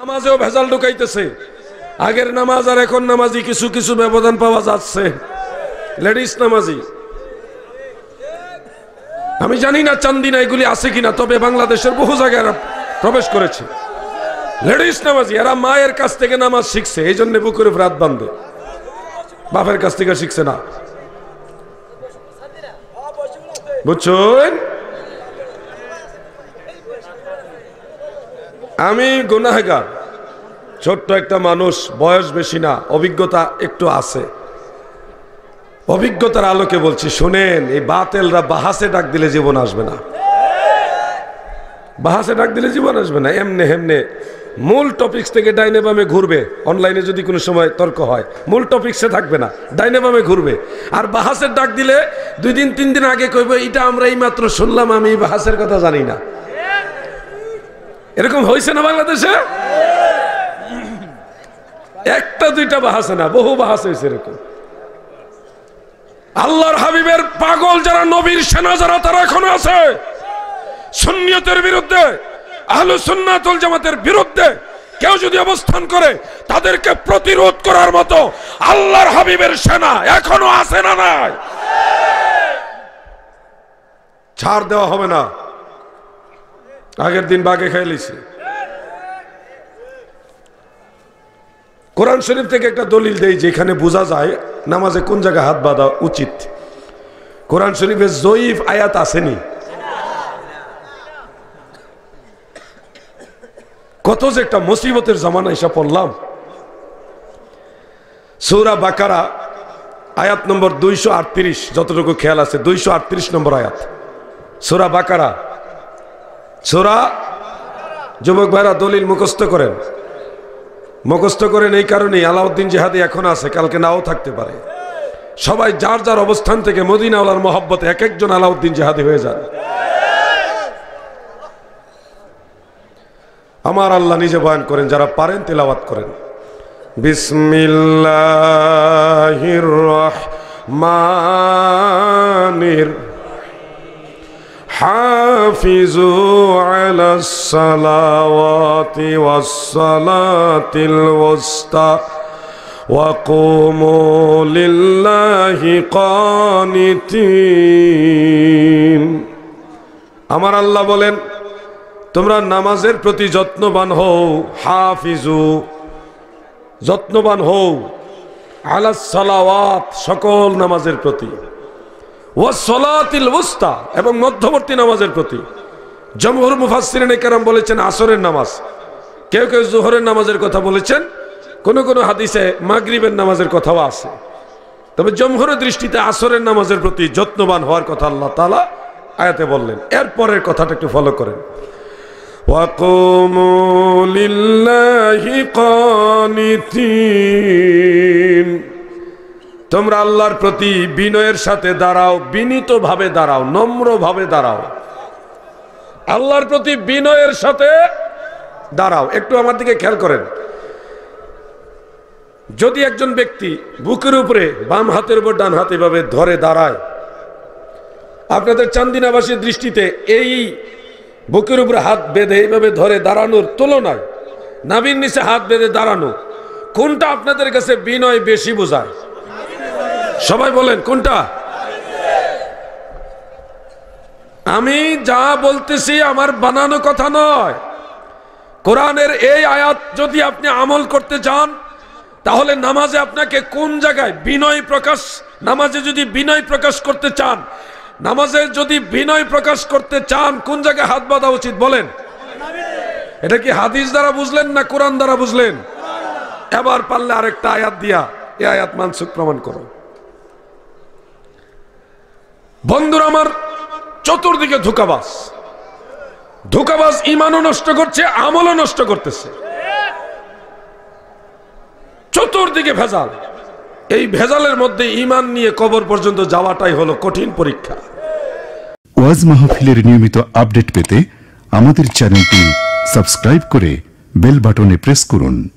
নামাজেও ভেজাল ঢুকাইতেছে আগের নামাজ আর এখন নামাজি কিছু কিছু ব্যবধান পাওয়া যাচ্ছে লেডিস নামাজি আমি জানি না চান্দিনা এগুলি আছে কিনা তবে বাংলাদেশের বহু জায়গায় প্রবেশ করেছে লেডিস নামাজি এরা মায়ের কাছ থেকে নামাজ শিখছে এই জন্য বুকুরে রাত বান্ধে বাপের কাছ থেকে শিখছে না বুঝছেন আমি গুনাহগার ছোট্ট একটা মানুষ বয়স বেশি না অভিজ্ঞতা একটু আছে অভিজ্ঞতার আলোকে বলছি শোনেন এই বাতেলরা বাহাসে ডাক দিলে জীবন আসবে না বাহাসে ডাক দিলে জীবন আসবে না এমনে হেমনে মূল টপিক্স থেকে ডাইনে বামে ঘুরবে অনলাইনে যদি কোনো সময় তর্ক হয় মূল টপিক্সে থাকবে না ডাইনে বামে ঘুরবে আর বাহাসের ডাক দিলে দুই দিন তিন দিন আগে কইবে এটা আমরা এই মাত্র শুনলাম আমি বাহাসের কথা জানি না এরকম হয়েছে না বাংলাদেশে একটা দুইটা বাহাস না বহু বাহাস হয়েছে এরকম আল্লাহর হাবিবের পাগল যারা নবীর সেনা যারা তারা এখনো আছে সুন্নিয়তের বিরুদ্ধে আলু সুন্নাতুল জামাতের বিরুদ্ধে কেউ যদি অবস্থান করে তাদেরকে প্রতিরোধ করার মতো আল্লাহর হাবিবের সেনা এখনো আছে না নাই ছাড় দেওয়া হবে না আগের দিন বাঘে খাই লিছে কোরআন শরীফ থেকে একটা দলিল দেয় যেখানে বোঝা যায় নামাজে কোন জায়গায় হাত বাঁধা উচিত কোরআন শরীফের জয়ীফ আয়াত আসেনি কত যে একটা মুসিবতের জামানা এসে পড়লাম সৌরা বাকারা আয়াত নম্বর দুইশো যতটুকু খেয়াল আছে দুইশো আটত্রিশ নম্বর আয়াত সৌরা বাকারা সোরা যুবক ভাইরা দলিল মুখস্থ করেন মুখস্থ করেন এই কারণেই আলাউদ্দিন জেহাদি এখন আছে কালকে নাও থাকতে পারে সবাই যার যার অবস্থান থেকে মদিনাওয়ালার মহব্বতে এক একজন আলাউদ্দিন জেহাদি হয়ে যান আমার আল্লাহ নিজে বয়ান করেন যারা পারেন তেলাওয়াত করেন বিসমিল্লাহির রহমানির حافظوا على الصلوات والصلاة الوسطى وقوموا لله قانتين আমার আল্লাহ বলেন তোমরা নামাজের প্রতি যত্নবান হও হাফিজু যত্নবান হও আলাস সকল নামাজের প্রতি ও সলাতিল এবং মধ্যবর্তী নামাজের প্রতি জমহুর মুফাসিরিন কেরাম বলেছেন আসরের নামাজ কেউ কেউ জোহরের নামাজের কথা বলেছেন কোনো কোনো হাদিসে মাগরিবের নামাজের কথাও আছে তবে জমহুরের দৃষ্টিতে আসরের নামাজের প্রতি যত্নবান হওয়ার কথা আল্লাহ তালা আয়াতে বললেন এরপরের কথাটা একটু ফলো করেন وقوموا لله قانتين তোমরা আল্লাহর প্রতি বিনয়ের সাথে দাঁড়াও বিনীতভাবে দাঁড়াও নম্রভাবে দাঁড়াও আল্লাহর প্রতি বিনয়ের সাথে দাঁড়াও একটু আমার দিকে খেয়াল করেন যদি একজন ব্যক্তি বুকের উপরে বাম হাতের উপর ডান হাতে ভাবে ধরে দাঁড়ায় আপনাদের চান্দিনাবাসীর দৃষ্টিতে এই বুকের উপরে হাত বেঁধে এইভাবে ধরে দাঁড়ানোর তুলনায় নাবিন নিচে হাত বেঁধে দাঁড়ানো কোনটা আপনাদের কাছে বিনয় বেশি বোঝায় সবাই বলেন কোনটা আমি যা বলতেছি আমার বানানো কথা নয় কোরআনের এই আয়াত যদি আপনি আমল করতে চান তাহলে নামাজে আপনাকে কোন জায়গায় বিনয় প্রকাশ নামাজে যদি বিনয় প্রকাশ করতে চান নামাজে যদি বিনয় প্রকাশ করতে চান কোন জায়গায় হাত বাঁধা উচিত বলেন এটা কি হাদিস দ্বারা বুঝলেন না কোরআন দ্বারা বুঝলেন এবার পারলে আরেকটা আয়াত দিয়া এ আয়াত মানসুক প্রমাণ করো বন্ধুরা আমার চতুর্দিকে ধোকাবাস ধোকাবাস ইমানও নষ্ট করছে আমলও নষ্ট করতেছে চতুর্দিকে ভেজাল এই ভেজালের মধ্যে ইমান নিয়ে কবর পর্যন্ত যাওয়াটাই হলো কঠিন পরীক্ষা ওয়াজ মাহফিলের নিয়মিত আপডেট পেতে আমাদের চ্যানেলটি সাবস্ক্রাইব করে বেল বাটনে প্রেস করুন